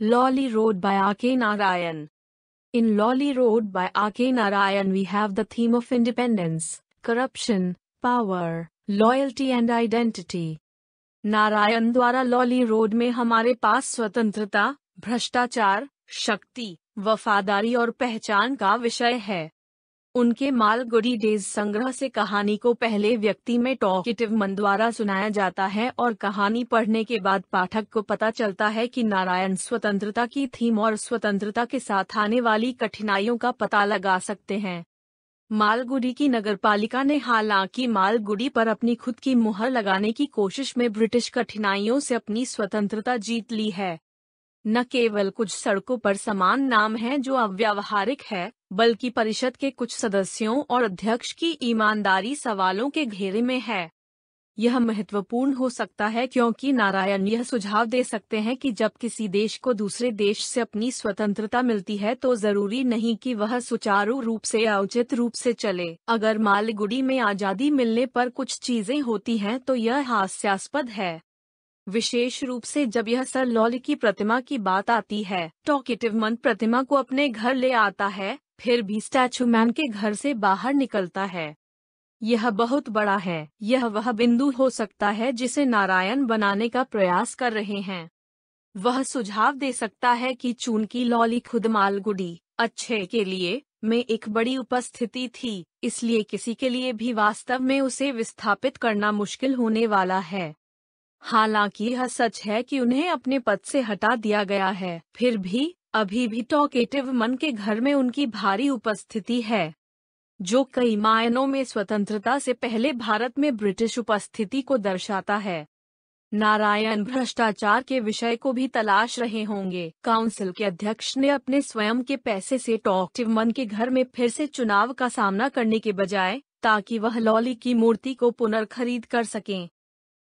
Lolly Road by R.K. Narayan. In Lolly Road by R.K. Narayan, we have the theme of independence, corruption, power, loyalty and identity Narayan द्वारा Lawley road में हमारे पास स्वतंत्रता भ्रष्टाचार शक्ति वफादारी और पहचान का विषय है उनके मालगुडी डेज संग्रह से कहानी को पहले व्यक्ति में टॉकेटिव मन द्वारा सुनाया जाता है और कहानी पढ़ने के बाद पाठक को पता चलता है कि नारायण स्वतंत्रता की थीम और स्वतंत्रता के साथ आने वाली कठिनाइयों का पता लगा सकते हैं मालगुडी की नगरपालिका ने हालांकि मालगुडी पर अपनी खुद की मुहर लगाने की कोशिश में ब्रिटिश कठिनाइयों से अपनी स्वतंत्रता जीत ली है न केवल कुछ सड़कों पर समान नाम है जो अव्यवहारिक है बल्कि परिषद के कुछ सदस्यों और अध्यक्ष की ईमानदारी सवालों के घेरे में है यह महत्वपूर्ण हो सकता है क्योंकि नारायण यह सुझाव दे सकते हैं कि जब किसी देश को दूसरे देश से अपनी स्वतंत्रता मिलती है तो जरूरी नहीं कि वह सुचारू रूप से या उचित रूप से चले अगर मालगुडी में आजादी मिलने पर कुछ चीजें होती हैं तो यह हास्यास्पद है विशेष रूप से जब यह सर लॉल की प्रतिमा की बात आती है टॉकेटिव मन प्रतिमा को अपने घर ले आता है फिर भी स्टैचू मैन के घर से बाहर निकलता है यह बहुत बड़ा है यह वह बिंदु हो सकता है जिसे नारायण बनाने का प्रयास कर रहे हैं वह सुझाव दे सकता है कि चून की लॉली खुद मालगुडी अच्छे के लिए में एक बड़ी उपस्थिति थी इसलिए किसी के लिए भी वास्तव में उसे विस्थापित करना मुश्किल होने वाला है हालांकि यह सच है कि उन्हें अपने पद से हटा दिया गया है फिर भी अभी भी टॉकेटिव मन के घर में उनकी भारी उपस्थिति है जो कई मायनों में स्वतंत्रता से पहले भारत में ब्रिटिश उपस्थिति को दर्शाता है नारायण भ्रष्टाचार के विषय को भी तलाश रहे होंगे काउंसिल के अध्यक्ष ने अपने स्वयं के पैसे से टॉक्टिव मन के घर में फिर से चुनाव का सामना करने के बजाय ताकि वह लॉली की मूर्ति को पुनर्खरीद कर सकें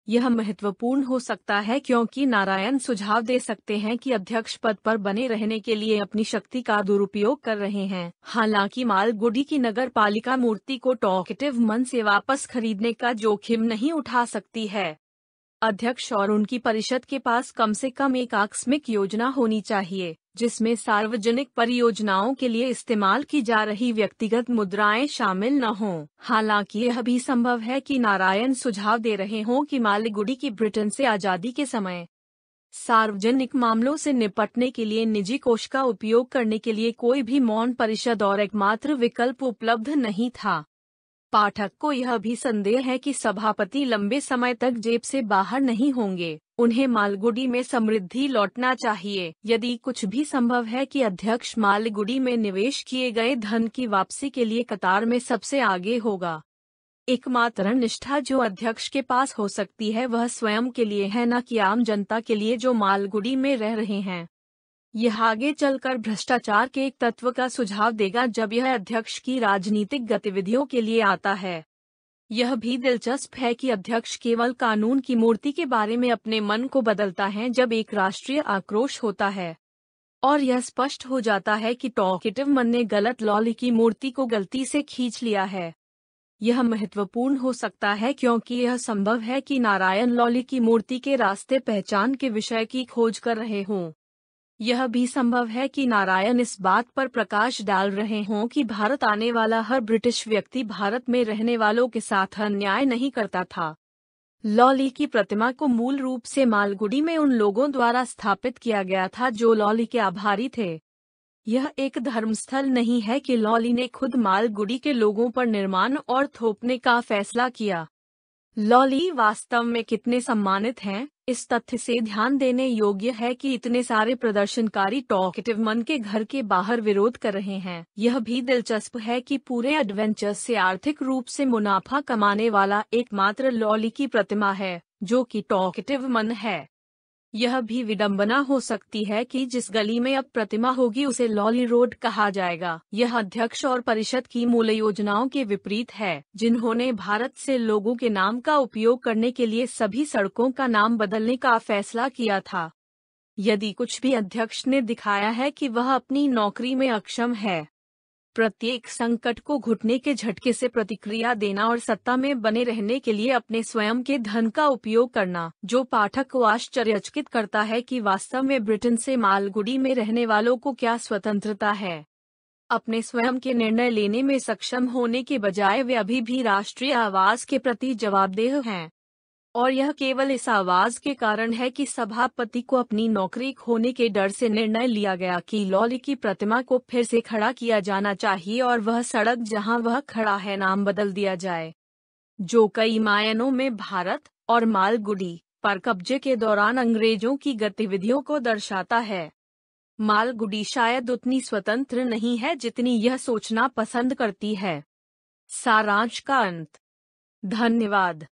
यह महत्वपूर्ण हो सकता है क्योंकि नारायण सुझाव दे सकते हैं कि अध्यक्ष पद पर बने रहने के लिए अपनी शक्ति का दुरुपयोग कर रहे हैं हालांकि मालगुडी की नगर पालिका मूर्ति को टॉकेटिव मन से वापस खरीदने का जोखिम नहीं उठा सकती है अध्यक्ष और उनकी परिषद के पास कम से कम एक आकस्मिक योजना होनी चाहिए जिसमें सार्वजनिक परियोजनाओं के लिए इस्तेमाल की जा रही व्यक्तिगत मुद्राएं शामिल न हों। हालांकि यह भी संभव है कि नारायण सुझाव दे रहे हों कि मालिगुडी की ब्रिटेन से आजादी के समय सार्वजनिक मामलों से निपटने के लिए निजी कोष का उपयोग करने के लिए कोई भी मौन परिषद और एकमात्र विकल्प उपलब्ध नहीं था पाठक को यह भी संदेह है कि सभापति लंबे समय तक जेब से बाहर नहीं होंगे उन्हें मालगुडी में समृद्धि लौटना चाहिए यदि कुछ भी संभव है कि अध्यक्ष मालगुडी में निवेश किए गए धन की वापसी के लिए कतार में सबसे आगे होगा एकमात्र निष्ठा जो अध्यक्ष के पास हो सकती है वह स्वयं के लिए है न कि आम जनता के लिए जो मालगुडी में रह रहे हैं यह आगे चलकर भ्रष्टाचार के एक तत्व का सुझाव देगा जब यह अध्यक्ष की राजनीतिक गतिविधियों के लिए आता है यह भी दिलचस्प है कि अध्यक्ष केवल कानून की मूर्ति के बारे में अपने मन को बदलता है जब एक राष्ट्रीय आक्रोश होता है और यह स्पष्ट हो जाता है कि टॉकेटिव मन ने गलत लॉली की मूर्ति को गलती से खींच लिया है यह महत्वपूर्ण हो सकता है क्योंकि यह संभव है कि नारायण लॉली की मूर्ति के रास्ते पहचान के विषय की खोज कर रहे हों यह भी संभव है कि नारायण इस बात पर प्रकाश डाल रहे हों कि भारत आने वाला हर ब्रिटिश व्यक्ति भारत में रहने वालों के साथ अन्याय नहीं करता था लॉली की प्रतिमा को मूल रूप से मालगुडी में उन लोगों द्वारा स्थापित किया गया था जो लॉली के आभारी थे यह एक धर्मस्थल नहीं है कि लॉली ने खुद मालगुडी के लोगों पर निर्माण और थोपने का फैसला किया लॉली वास्तव में कितने सम्मानित हैं इस तथ्य से ध्यान देने योग्य है कि इतने सारे प्रदर्शनकारी टॉकेटिव मन के घर के बाहर विरोध कर रहे हैं यह भी दिलचस्प है कि पूरे एडवेंचर से आर्थिक रूप से मुनाफा कमाने वाला एकमात्र लॉली की प्रतिमा है जो कि टॉकेटिव मन है यह भी विडंबना हो सकती है कि जिस गली में अब प्रतिमा होगी उसे लॉली रोड कहा जाएगा यह अध्यक्ष और परिषद की मूल योजनाओं के विपरीत है जिन्होंने भारत से लोगों के नाम का उपयोग करने के लिए सभी सड़कों का नाम बदलने का फैसला किया था यदि कुछ भी अध्यक्ष ने दिखाया है कि वह अपनी नौकरी में अक्षम है प्रत्येक संकट को घुटने के झटके से प्रतिक्रिया देना और सत्ता में बने रहने के लिए अपने स्वयं के धन का उपयोग करना जो पाठक को आश्चर्यचकित करता है कि वास्तव में ब्रिटेन से मालगुडी में रहने वालों को क्या स्वतंत्रता है अपने स्वयं के निर्णय लेने में सक्षम होने के बजाय वे अभी भी राष्ट्रीय आवास के प्रति जवाबदेह हैं और यह केवल इस आवाज के कारण है कि सभापति को अपनी नौकरी खोने के डर से निर्णय लिया गया कि लॉली की प्रतिमा को फिर से खड़ा किया जाना चाहिए और वह सड़क जहां वह खड़ा है नाम बदल दिया जाए जो कई मायनों में भारत और मालगुडी पर कब्जे के दौरान अंग्रेजों की गतिविधियों को दर्शाता है मालगुडी शायद उतनी स्वतंत्र नहीं है जितनी यह सोचना पसंद करती है सारांश का अंत धन्यवाद